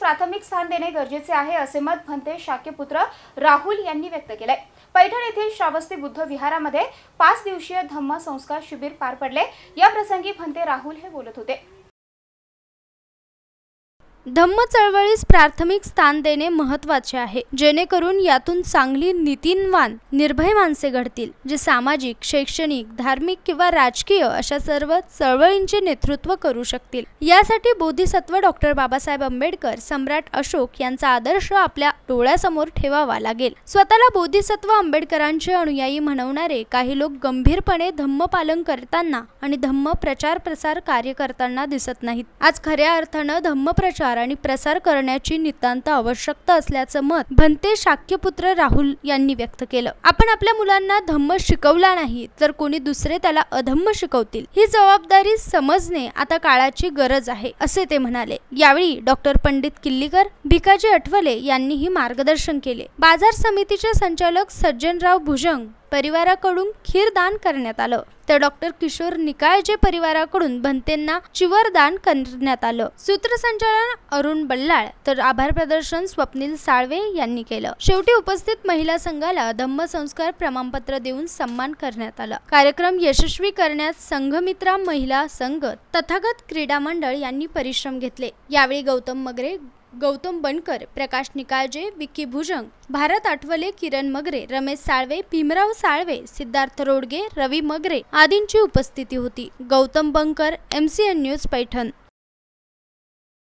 प्राथमिक स्थान देणे गरजेचे आहे असे मत भंते शाक्यपुत्र राहुल यांनी व्यक्त केले पैठण येथील श्रावस्ती बुद्ध विहारामध्ये पाच दिवसीय धम्म संस्कार शिबिर पार पडले या प्रसंगी भंते राहुल हे बोलत होते धम्म चळवळीस प्राथमिक स्थान देणे महत्वाचे आहे जेणेकरून यातून चांगली नीतीनवान निर्भय माणसे घडतील जे सामाजिक शैक्षणिक धार्मिक किंवा राजकीय अशा सर्व चळवळींचे नेतृत्व करू शकतील यासाठी बोधिसत्व डॉक्टर बाबासाहेब आंबेडकर सम्राट अशोक यांचा आदर्श आपल्या डोळ्यासमोर ठेवावा लागेल स्वतःला बोधिसत्व आंबेडकरांचे अनुयायी म्हणवणारे काही लोक गंभीरपणे धम्म पालन करताना आणि धम्म प्रचार प्रसार कार्य करताना दिसत नाहीत आज खऱ्या अर्थानं धम्म प्रचार प्रचार आणि प्रसार करण्याची नितांत आवश्यकता असल्याचं मत भंते शाक्यपुत्र राहुल यांनी व्यक्त केलं आपण आपल्या मुलांना धम्म शिकवला नाही तर कोणी दुसरे त्याला अधम्म शिकवतील ही जबाबदारी समजणे आता काळाची गरज आहे असे ते म्हणाले यावेळी डॉक्टर पंडित किल्लीकर भिकाजी आठवले यांनीही मार्गदर्शन केले बाजार समितीचे संचालक सज्जनराव भुजंग परिवाराकडून खीर दान करण्यात आलं तर डॉक्टर किशोर निकाळजे परिवाराकडून भंतेंना चिवर दान करण्यात आलं सूत्रसंचालन अरुण बल्लाळ तर आभार प्रदर्शन स्वप्नील साळवे यांनी केलं शेवटी उपस्थित महिला संघाला धम्म संस्कार प्रमाणपत्र देऊन सन्मान करण्यात आला कार्यक्रम यशस्वी करण्यात संघमित्रा महिला संघ तथागत क्रीडा मंडळ यांनी परिश्रम घेतले यावेळी गौतम मगरे गौतम बनकर प्रकाश निकाळजे विक्की भुजंग भारत आठवले किरण मगरे रमेश साळवे भीमराव साळवे सिद्धार्थ रोडगे रवी मगरे आदींची उपस्थिती होती गौतम बनकर एमसीएन न्यूज पैठण